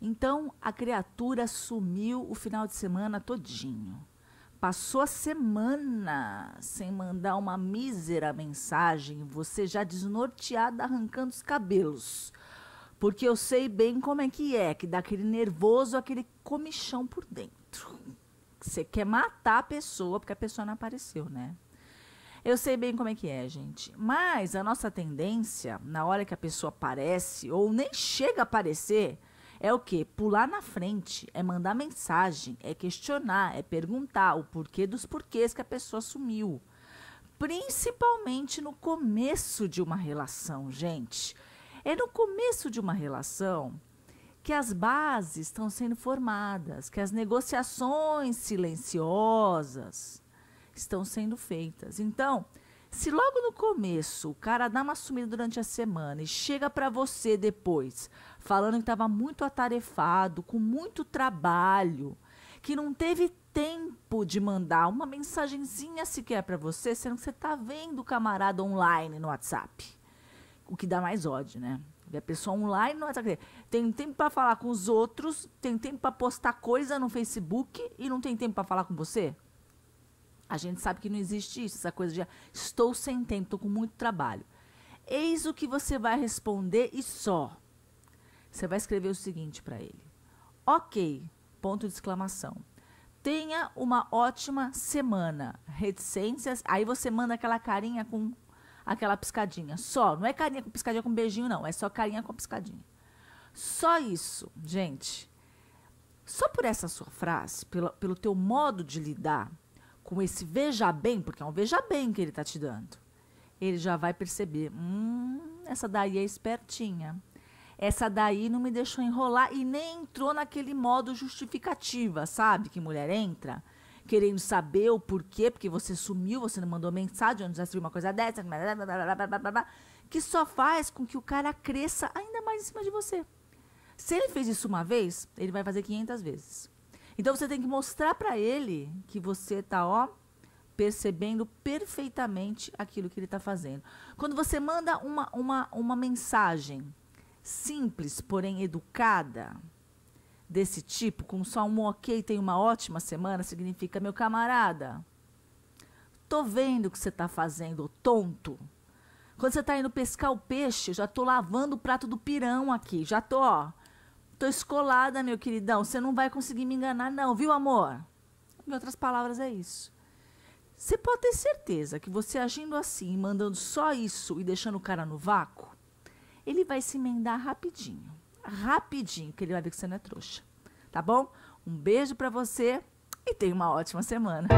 Então a criatura sumiu o final de semana todinho. Passou a semana sem mandar uma mísera mensagem, você já desnorteada arrancando os cabelos. Porque eu sei bem como é que é, que dá aquele nervoso, aquele comichão por dentro. Você quer matar a pessoa porque a pessoa não apareceu, né? Eu sei bem como é que é, gente. Mas a nossa tendência, na hora que a pessoa aparece ou nem chega a aparecer, é o quê? Pular na frente, é mandar mensagem, é questionar, é perguntar o porquê dos porquês que a pessoa sumiu. Principalmente no começo de uma relação, gente. É no começo de uma relação que as bases estão sendo formadas, que as negociações silenciosas estão sendo feitas. Então, se logo no começo o cara dá uma sumida durante a semana e chega para você depois, falando que estava muito atarefado, com muito trabalho, que não teve tempo de mandar uma mensagenzinha sequer para você, sendo que você tá vendo o camarada online no WhatsApp. O que dá mais ódio, né? a pessoa online no WhatsApp tem tempo para falar com os outros, tem tempo para postar coisa no Facebook e não tem tempo para falar com você? A gente sabe que não existe isso, essa coisa de ah, estou sem tempo, estou com muito trabalho. Eis o que você vai responder e só. Você vai escrever o seguinte para ele: Ok, ponto de exclamação. Tenha uma ótima semana. Reticências. Aí você manda aquela carinha com aquela piscadinha. Só. Não é carinha com piscadinha com beijinho, não. É só carinha com piscadinha. Só isso, gente. Só por essa sua frase, pelo, pelo teu modo de lidar com esse veja bem, porque é um veja bem que ele está te dando, ele já vai perceber: hum, essa daí é espertinha. Essa daí não me deixou enrolar e nem entrou naquele modo justificativa, sabe? Que mulher entra querendo saber o porquê, porque você sumiu, você não mandou mensagem, onde você é uma coisa dessa, blá, blá, blá, que só faz com que o cara cresça ainda mais em cima de você. Se ele fez isso uma vez, ele vai fazer 500 vezes. Então você tem que mostrar para ele que você tá, ó, percebendo perfeitamente aquilo que ele está fazendo. Quando você manda uma, uma, uma mensagem simples, porém educada, desse tipo, com só um ok, tem uma ótima semana, significa, meu camarada, tô vendo o que você está fazendo, tonto. Quando você está indo pescar o peixe, já tô lavando o prato do pirão aqui, já tô, ó, Tô escolada, meu queridão. Você não vai conseguir me enganar, não, viu, amor? Em outras palavras, é isso. Você pode ter certeza que você agindo assim, mandando só isso e deixando o cara no vácuo, ele vai se emendar rapidinho. Rapidinho, que ele vai ver que você não é trouxa. Tá bom? Um beijo para você e tenha uma ótima semana.